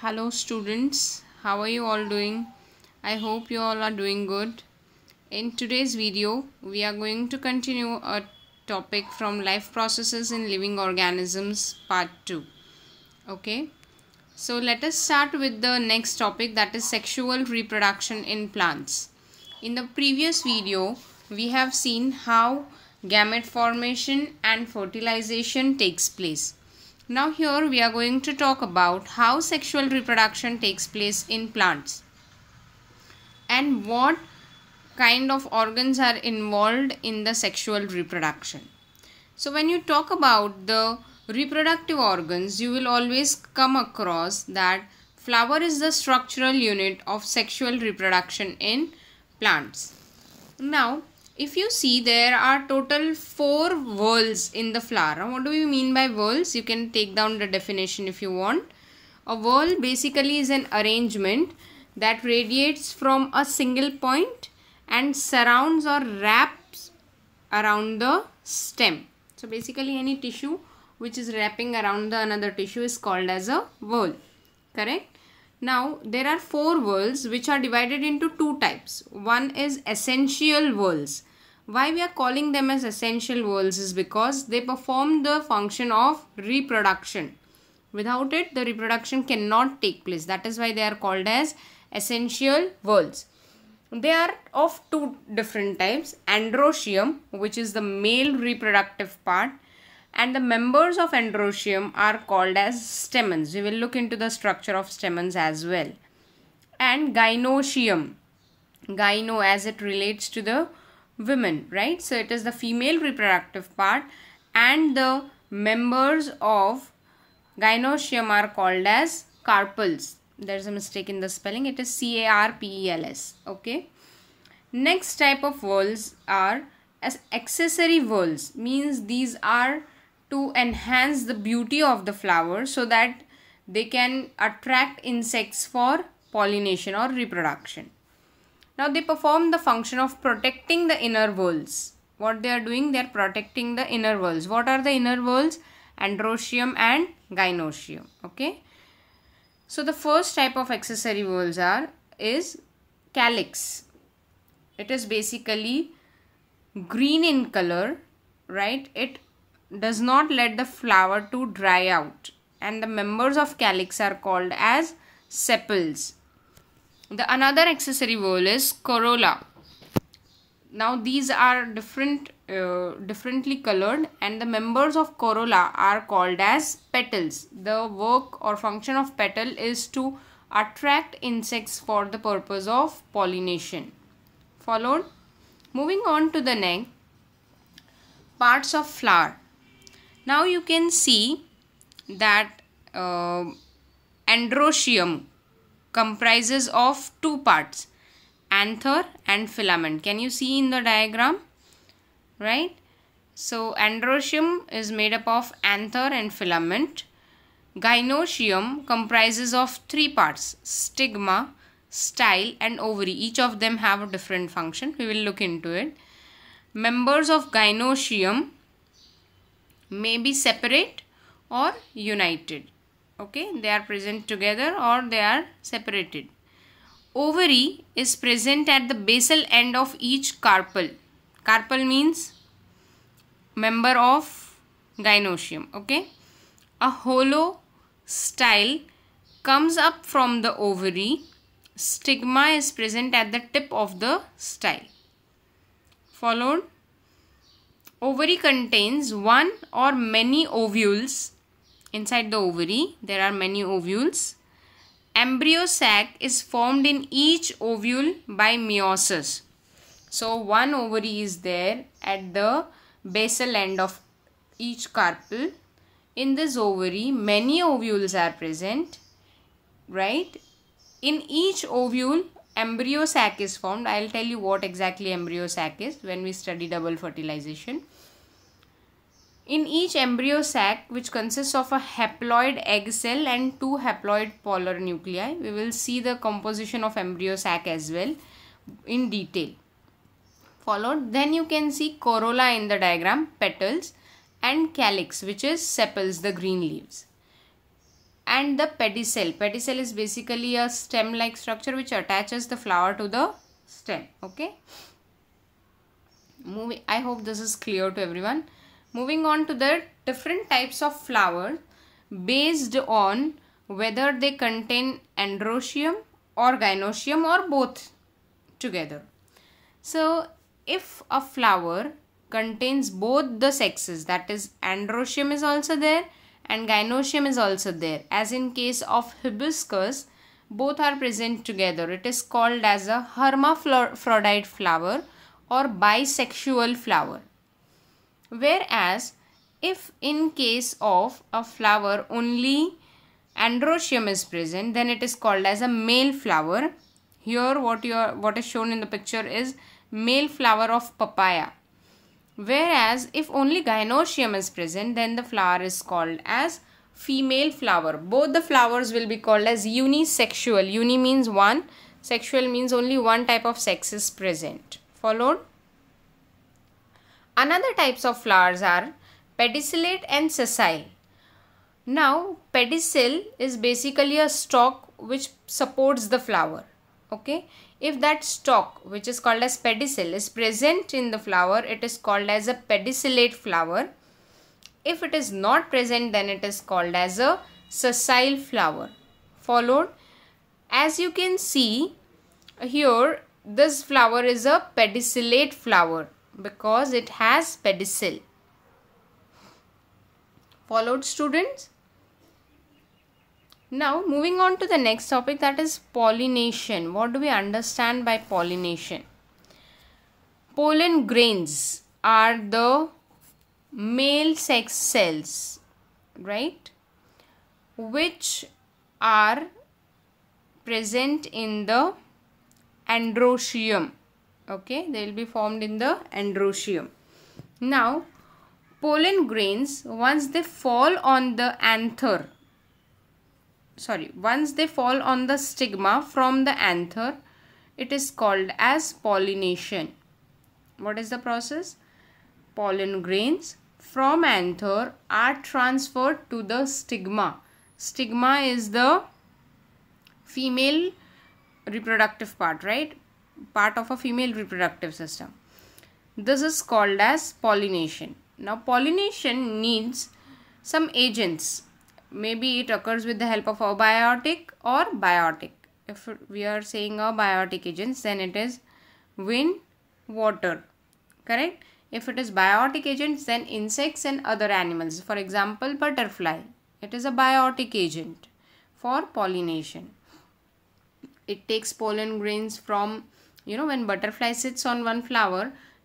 hello students how are you all doing i hope you all are doing good in today's video we are going to continue a topic from life processes in living organisms part 2 okay so let us start with the next topic that is sexual reproduction in plants in the previous video we have seen how gamete formation and fertilization takes place now here we are going to talk about how sexual reproduction takes place in plants and what kind of organs are involved in the sexual reproduction. So when you talk about the reproductive organs, you will always come across that flower is the structural unit of sexual reproduction in plants. Now if you see there are total four whorls in the flower what do you mean by whorls you can take down the definition if you want a whorl basically is an arrangement that radiates from a single point and surrounds or wraps around the stem so basically any tissue which is wrapping around the another tissue is called as a whorl correct now, there are four whorls which are divided into two types. One is essential whorls why we are calling them as essential worlds is because they perform the function of reproduction. Without it, the reproduction cannot take place. That is why they are called as essential worlds. They are of two different types. androsium, which is the male reproductive part, and the members of androsium are called as stamens. We will look into the structure of stamens as well. And gynosium, gyno as it relates to the women, right? So it is the female reproductive part and the members of gynosium are called as carpels. There is a mistake in the spelling. It is C-A-R-P-E-L-S. Okay. Next type of walls are as accessory walls. Means these are to enhance the beauty of the flower so that they can attract insects for pollination or reproduction. Now they perform the function of protecting the inner walls. What they are doing? They are protecting the inner walls. What are the inner walls? Androecium and gynoecium. Okay. So the first type of accessory walls are is calyx. It is basically green in color, right? It does not let the flower to dry out and the members of calyx are called as sepals the another accessory vowel is corolla. Now these are different, uh, differently colored and the members of corolla are called as petals. The work or function of petal is to attract insects for the purpose of pollination. Followed. Moving on to the next, parts of flower. Now you can see that uh, comprises of two parts anther and filament can you see in the diagram right so androecium is made up of anther and filament gynoecium comprises of three parts stigma style and ovary each of them have a different function we will look into it members of gynoecium may be separate or united okay they are present together or they are separated ovary is present at the basal end of each carpel carpel means member of gynosium okay a hollow style comes up from the ovary stigma is present at the tip of the style followed ovary contains one or many ovules Inside the ovary, there are many ovules. Embryo sac is formed in each ovule by meiosis. So, one ovary is there at the basal end of each carpel. In this ovary, many ovules are present, right? In each ovule, embryo sac is formed. I will tell you what exactly embryo sac is when we study double fertilization. In each embryo sac, which consists of a haploid egg cell and two haploid polar nuclei, we will see the composition of embryo sac as well in detail. Followed, then you can see corolla in the diagram, petals and calyx which is sepals, the green leaves. And the pedicel. Pedicel is basically a stem-like structure which attaches the flower to the stem. Okay. Moving. I hope this is clear to everyone. Moving on to the different types of flowers based on whether they contain androecium or gynoecium or both together. So if a flower contains both the sexes that is androecium is also there and gynoecium is also there as in case of hibiscus both are present together it is called as a hermaphrodite flower or bisexual flower Whereas, if in case of a flower only androecium is present, then it is called as a male flower. Here what, you are, what is shown in the picture is male flower of papaya. Whereas, if only gynoecium is present, then the flower is called as female flower. Both the flowers will be called as unisexual. Uni means one, sexual means only one type of sex is present. Followed? Another types of flowers are pedicellate and sessile. Now pedicel is basically a stalk which supports the flower. Okay. If that stalk which is called as pedicel is present in the flower it is called as a pedicellate flower. If it is not present then it is called as a sessile flower. Followed as you can see here this flower is a pedicellate flower because it has pedicel. Followed students? Now moving on to the next topic that is pollination. What do we understand by pollination? Pollen grains are the male sex cells, right? Which are present in the androecium okay they will be formed in the androecium. now pollen grains once they fall on the anther sorry once they fall on the stigma from the anther it is called as pollination what is the process pollen grains from anther are transferred to the stigma stigma is the female reproductive part right part of a female reproductive system. This is called as pollination. Now pollination needs some agents. Maybe it occurs with the help of abiotic or biotic. If we are saying abiotic agents then it is wind, water. Correct? If it is biotic agents then insects and other animals. For example butterfly. It is a biotic agent for pollination. It takes pollen grains from you know when butterfly sits on one flower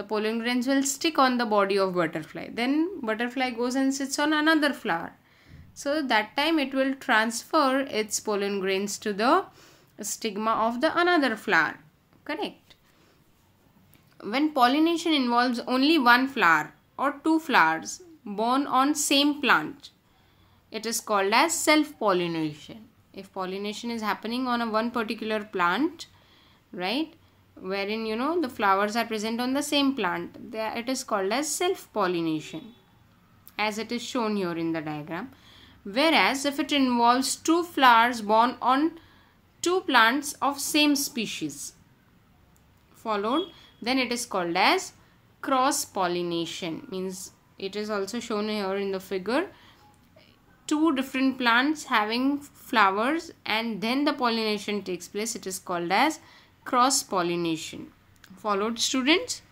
the pollen grains will stick on the body of butterfly then butterfly goes and sits on another flower so that time it will transfer its pollen grains to the stigma of the another flower correct when pollination involves only one flower or two flowers born on same plant it is called as self pollination if pollination is happening on a one particular plant right wherein you know the flowers are present on the same plant it is called as self pollination as it is shown here in the diagram whereas if it involves two flowers born on two plants of same species followed then it is called as cross pollination means it is also shown here in the figure two different plants having flowers and then the pollination takes place it is called as cross pollination followed students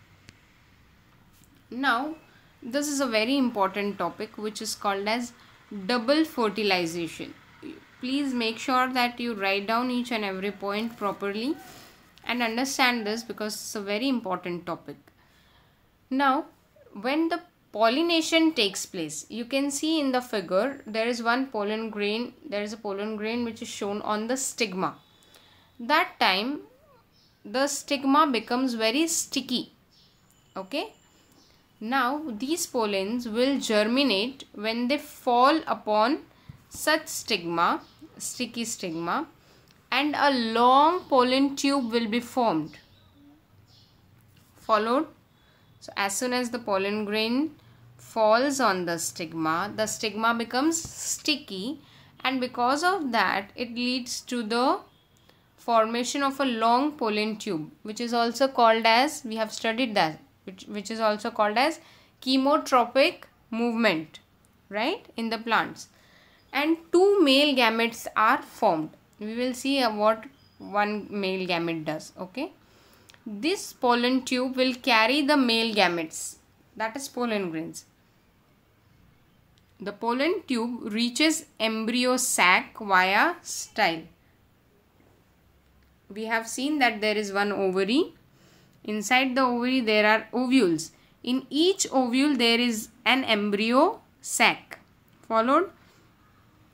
now this is a very important topic which is called as double fertilization please make sure that you write down each and every point properly and understand this because it's a very important topic now when the pollination takes place you can see in the figure there is one pollen grain there is a pollen grain which is shown on the stigma that time the stigma becomes very sticky okay now these pollens will germinate when they fall upon such stigma sticky stigma and a long pollen tube will be formed followed so as soon as the pollen grain falls on the stigma the stigma becomes sticky and because of that it leads to the formation of a long pollen tube which is also called as we have studied that which, which is also called as chemotropic movement right in the plants and two male gametes are formed we will see uh, what one male gamete does okay this pollen tube will carry the male gametes that is pollen grains the pollen tube reaches embryo sac via style we have seen that there is one ovary. Inside the ovary there are ovules. In each ovule there is an embryo sac followed.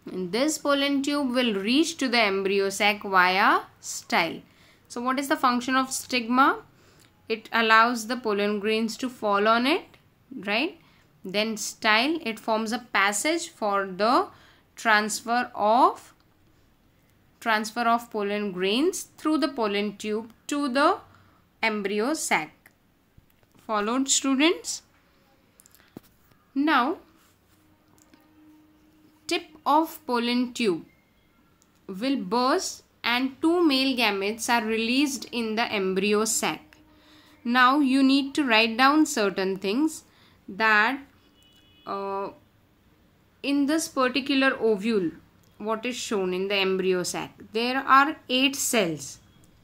This pollen tube will reach to the embryo sac via style. So what is the function of stigma? It allows the pollen grains to fall on it, right? Then style, it forms a passage for the transfer of transfer of pollen grains through the pollen tube to the embryo sac. Followed students? Now, tip of pollen tube will burst and two male gametes are released in the embryo sac. Now you need to write down certain things that uh, in this particular ovule what is shown in the embryo sac. There are 8 cells.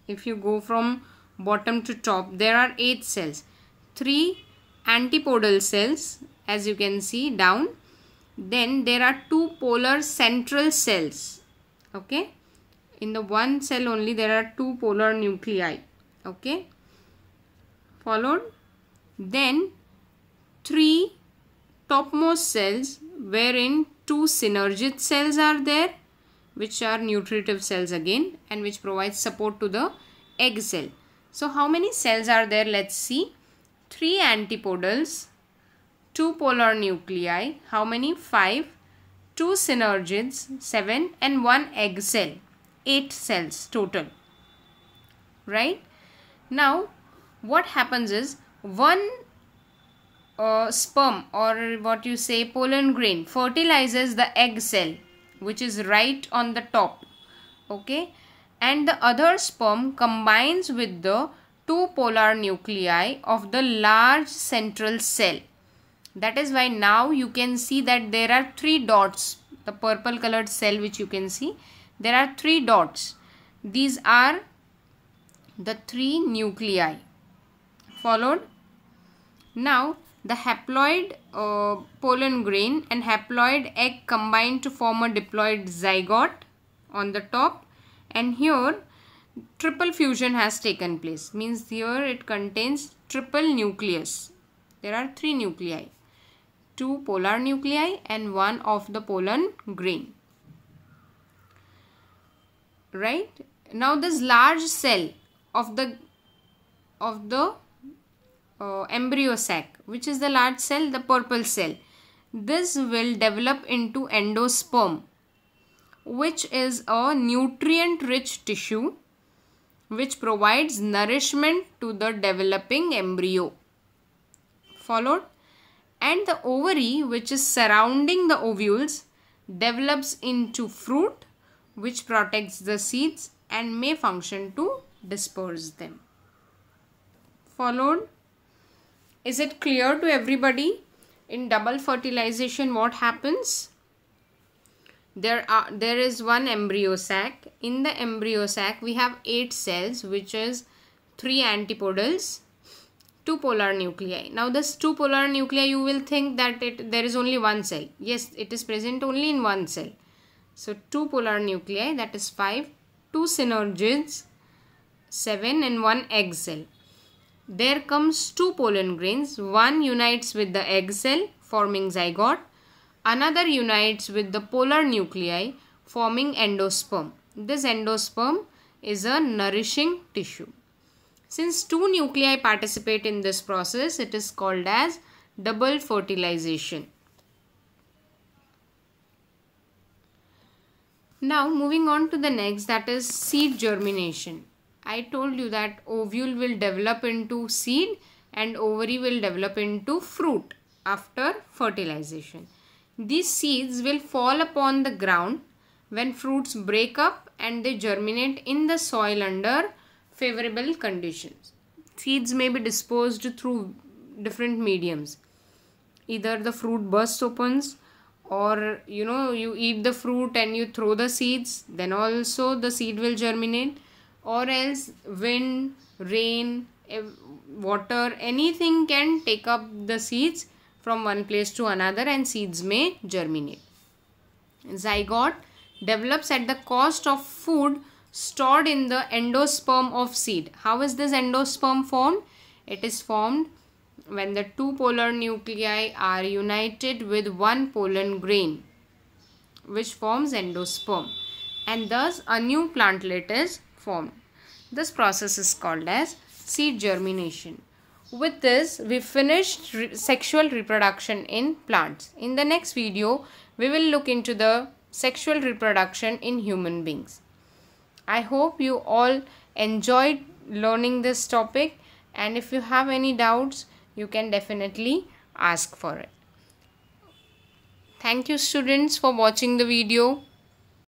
If you go from bottom to top, there are 8 cells. 3 antipodal cells as you can see down. Then there are 2 polar central cells. Okay. In the one cell only there are 2 polar nuclei. Okay. Followed. Then 3 topmost cells wherein two synergid cells are there which are nutritive cells again and which provides support to the egg cell. So how many cells are there? Let's see. Three antipodals, two polar nuclei, how many? Five, two synergids, seven and one egg cell, eight cells total, right? Now what happens is one uh, sperm or what you say pollen grain fertilizes the egg cell which is right on the top okay and the other sperm combines with the two polar nuclei of the large central cell that is why now you can see that there are three dots the purple colored cell which you can see there are three dots these are the three nuclei followed now the haploid uh, pollen grain and haploid egg combine to form a diploid zygote on the top and here triple fusion has taken place means here it contains triple nucleus. There are three nuclei, two polar nuclei and one of the pollen grain. Right? Now this large cell of the of the uh, embryo sac which is the large cell? The purple cell. This will develop into endosperm which is a nutrient rich tissue which provides nourishment to the developing embryo. Followed? And the ovary which is surrounding the ovules develops into fruit which protects the seeds and may function to disperse them. Followed is it clear to everybody? In double fertilization, what happens? There, are, there is one embryo sac. In the embryo sac, we have 8 cells which is 3 antipodals, 2 polar nuclei. Now this 2 polar nuclei, you will think that it there is only one cell. Yes, it is present only in one cell. So 2 polar nuclei that is 5, 2 synergids, 7 and 1 egg cell there comes two pollen grains. One unites with the egg cell forming zygote. Another unites with the polar nuclei forming endosperm. This endosperm is a nourishing tissue. Since two nuclei participate in this process, it is called as double fertilization. Now moving on to the next that is seed germination. I told you that ovule will develop into seed and ovary will develop into fruit after fertilization. These seeds will fall upon the ground when fruits break up and they germinate in the soil under favorable conditions. Seeds may be disposed through different mediums. Either the fruit burst opens or you know you eat the fruit and you throw the seeds then also the seed will germinate or else wind, rain, water, anything can take up the seeds from one place to another and seeds may germinate. Zygote develops at the cost of food stored in the endosperm of seed. How is this endosperm formed? It is formed when the two polar nuclei are united with one pollen grain which forms endosperm and thus a new plantlet is formed. This process is called as seed germination. With this, we finished re sexual reproduction in plants. In the next video, we will look into the sexual reproduction in human beings. I hope you all enjoyed learning this topic and if you have any doubts, you can definitely ask for it. Thank you students for watching the video.